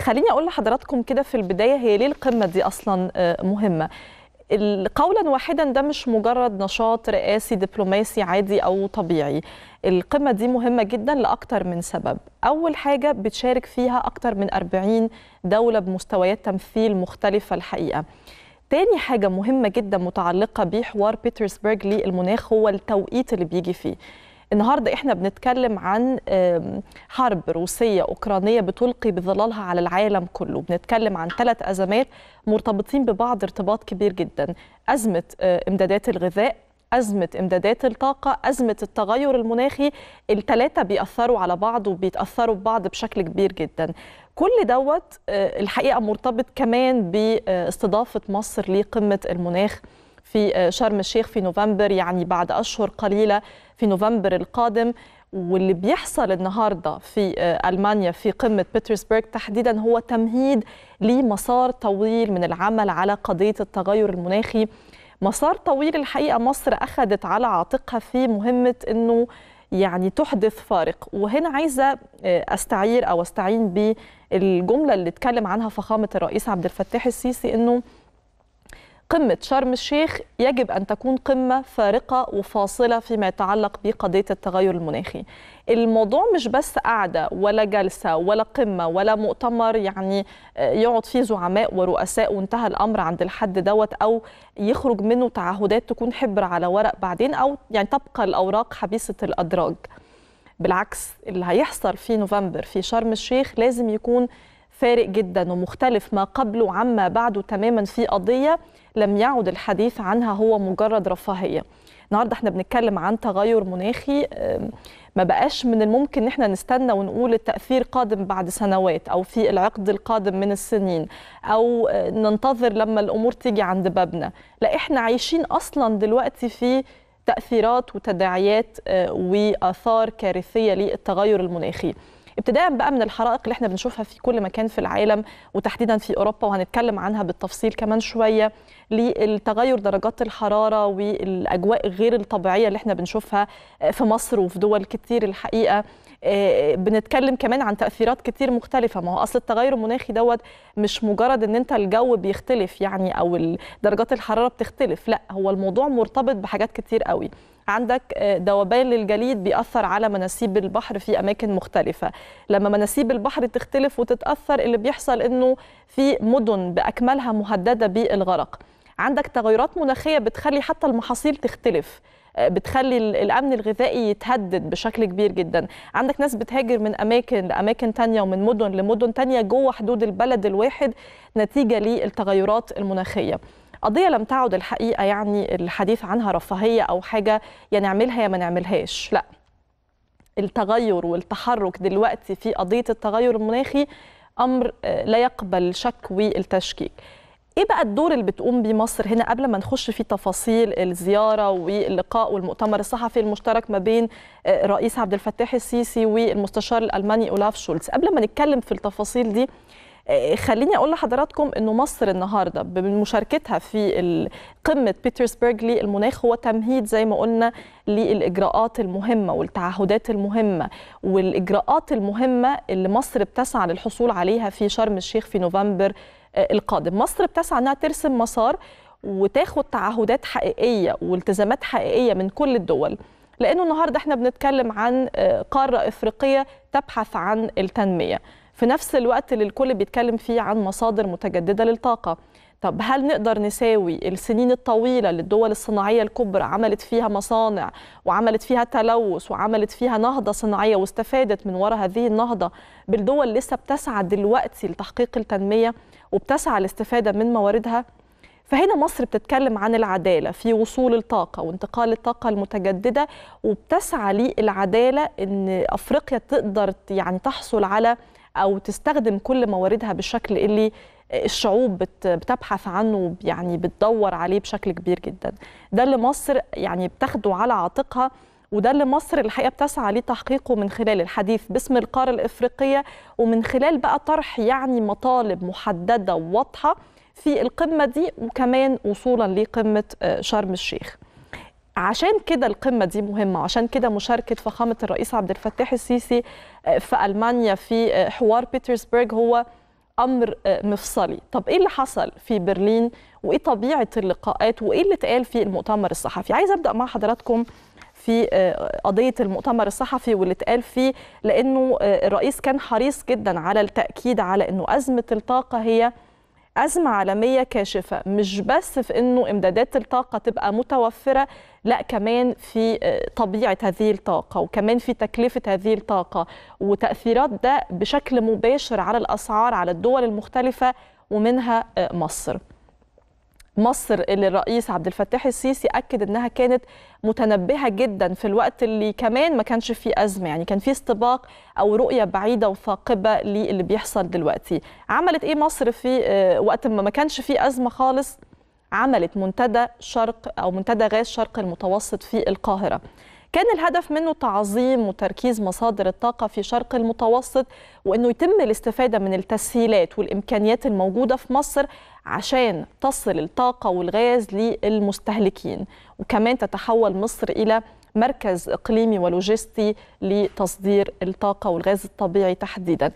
خليني اقول لحضراتكم كده في البدايه هي ليه القمه دي اصلا آه، مهمه قولا واحدا ده مش مجرد نشاط رئاسي دبلوماسي عادي او طبيعي القمه دي مهمه جدا لاكثر من سبب اول حاجه بتشارك فيها اكثر من 40 دوله بمستويات تمثيل مختلفه الحقيقه تاني حاجة مهمة جدا متعلقة بحوار بيترسبرج للمناخ هو التوقيت اللي بيجي فيه النهارده احنا بنتكلم عن حرب روسيه اوكرانيه بتلقي بظلالها على العالم كله بنتكلم عن ثلاث ازمات مرتبطين ببعض ارتباط كبير جدا ازمه آه، امدادات الغذاء أزمة إمدادات الطاقة أزمة التغير المناخي التلاتة بيأثروا على بعض وبيتأثروا ببعض بشكل كبير جدا كل دوت آه، الحقيقة مرتبط كمان باستضافة مصر لقمة المناخ في آه، شرم الشيخ في نوفمبر يعني بعد أشهر قليلة في نوفمبر القادم واللي بيحصل النهارده في آه، المانيا في قمه بيترسبرغ تحديدا هو تمهيد لمسار طويل من العمل على قضيه التغير المناخي مسار طويل الحقيقه مصر اخذت على عاتقها في مهمه انه يعني تحدث فارق وهنا عايزه آه، استعير او استعين بالجمله اللي اتكلم عنها فخامه الرئيس عبد الفتاح السيسي انه قمة شرم الشيخ يجب أن تكون قمة فارقة وفاصلة فيما يتعلق بقضية التغير المناخي الموضوع مش بس قعدة ولا جلسة ولا قمة ولا مؤتمر يعني آه، يقعد فيه زعماء ورؤساء وانتهى الأمر عند الحد دوت أو يخرج منه تعهدات تكون حبر على ورق بعدين أو يعني تبقى الأوراق حبيسة الأدراج بالعكس اللي هيحصل في نوفمبر في شرم الشيخ لازم يكون فارق جدا ومختلف ما قبله عما بعده تماما في قضية لم يعد الحديث عنها هو مجرد رفاهية النهارده احنا بنتكلم عن تغير مناخي ما بقاش من الممكن ان احنا نستنى ونقول التاثير قادم بعد سنوات او في العقد القادم من السنين او آه، ننتظر لما الامور تيجي عند بابنا لا احنا عايشين اصلا دلوقتي في تاثيرات وتداعيات آه، واثار كارثيه للتغير المناخي ابتداء بقى من الحرائق اللي احنا بنشوفها في كل مكان في العالم وتحديدا في اوروبا وهنتكلم عنها بالتفصيل كمان شويه للتغير درجات الحراره والاجواء غير الطبيعيه اللي احنا بنشوفها في مصر وفي دول كتير الحقيقه آه، بنتكلم كمان عن تاثيرات كتير مختلفه ما هو اصل التغير المناخي دوت مش مجرد ان انت الجو بيختلف يعني او درجات الحراره بتختلف لا هو الموضوع مرتبط بحاجات كتير قوي عندك ذوبان آه، للجليد بيأثر على مناسيب البحر في أماكن مختلفة لما مناسيب البحر تختلف وتتأثر اللي بيحصل أنه في مدن بأكملها مهددة بالغرق عندك تغيرات مناخية بتخلي حتى المحاصيل تختلف آه، بتخلي الامن الغذائي يتهدد بشكل كبير جدا عندك ناس بتهاجر من اماكن لاماكن تانية ومن مدن لمدن تانية جوه حدود البلد الواحد نتيجه للتغيرات المناخيه قضيه لم تعد الحقيقه يعني الحديث عنها رفاهيه او حاجه يا نعملها يا ما نعملهاش لا التغير والتحرك دلوقتي في قضيه التغير المناخي امر آه، لا يقبل شك والتشكيك ايه بقى الدور اللي بتقوم بيه مصر هنا قبل ما نخش في تفاصيل الزياره واللقاء والمؤتمر الصحفي المشترك ما بين آه، الرئيس عبد الفتاح السيسي والمستشار الالماني اولاف شولتز قبل ما نتكلم في التفاصيل دي خليني اقول لحضراتكم انه مصر النهارده بمشاركتها في قمه بيترسبرغ للمناخ هو تمهيد زي ما قلنا للاجراءات المهمه والتعهدات المهمه والاجراءات المهمه اللي مصر بتسعى للحصول عليها في شرم الشيخ في نوفمبر آه، القادم مصر بتسعى انها ترسم مسار وتاخد تعهدات حقيقيه والتزامات حقيقيه من كل الدول لانه النهارده احنا بنتكلم عن آه، قاره افريقيه تبحث عن التنميه في نفس الوقت اللي الكل بيتكلم فيه عن مصادر متجدده للطاقه طب هل نقدر نساوي السنين الطويلة اللي الدول الصناعية الكبرى عملت فيها مصانع وعملت فيها تلوث وعملت فيها نهضة صناعية واستفادت من وراء هذه النهضة بالدول لسه بتسعى دلوقتي لتحقيق التنمية وبتسعى الاستفادة من مواردها فهنا مصر بتتكلم عن العدالة في وصول الطاقة وانتقال الطاقة المتجددة وبتسعى للعدالة إن أفريقيا تقدر يعني تحصل على او تستخدم كل مواردها بالشكل اللي الشعوب بتبحث عنه يعني بتدور عليه بشكل كبير جدا ده اللي مصر يعني بتاخده على عاتقها وده اللي مصر الحقيقه بتسعى لتحقيقه من خلال الحديث باسم القاره الافريقيه ومن خلال بقى طرح يعني مطالب محدده وواضحه في القمه دي وكمان وصولا لقمه آه، شرم الشيخ عشان كده القمه دي مهمه عشان كده مشاركه فخامه الرئيس عبد الفتاح السيسي آه، في المانيا في آه، حوار بيترسبرغ هو امر آه، مفصلي طب ايه اللي حصل في برلين وايه طبيعه اللقاءات وايه اللي اتقال في المؤتمر الصحفي عايز ابدا مع حضراتكم في قضيه المؤتمر الصحفي واللي اتقال فيه لانه الرئيس كان حريص جدا على التاكيد على انه ازمه الطاقه هي أزمة عالمية كاشفة مش بس في أنه إمدادات الطاقة تبقى متوفرة لا كمان في آه، طبيعة هذه الطاقة وكمان في تكلفة هذه الطاقة وتأثيرات ده بشكل مباشر على الأسعار على الدول المختلفة ومنها آه، مصر مصر اللي الرئيس عبد الفتاح السيسي اكد انها كانت متنبهه جدا في الوقت اللي كمان ما كانش فيه ازمه يعني كان في استباق او رؤيه بعيده وثاقبه للي بيحصل دلوقتي عملت ايه مصر في آه، وقت ما ما كانش فيه ازمه خالص عملت منتدى شرق او منتدى غاز شرق المتوسط في القاهره كان الهدف منه تعظيم وتركيز مصادر الطاقة في شرق المتوسط وأنه يتم الاستفادة من التسهيلات والإمكانيات الموجودة في مصر عشان تصل الطاقة والغاز للمستهلكين وكمان تتحول مصر إلى مركز إقليمي ولوجستي لتصدير الطاقة والغاز الطبيعي تحديدا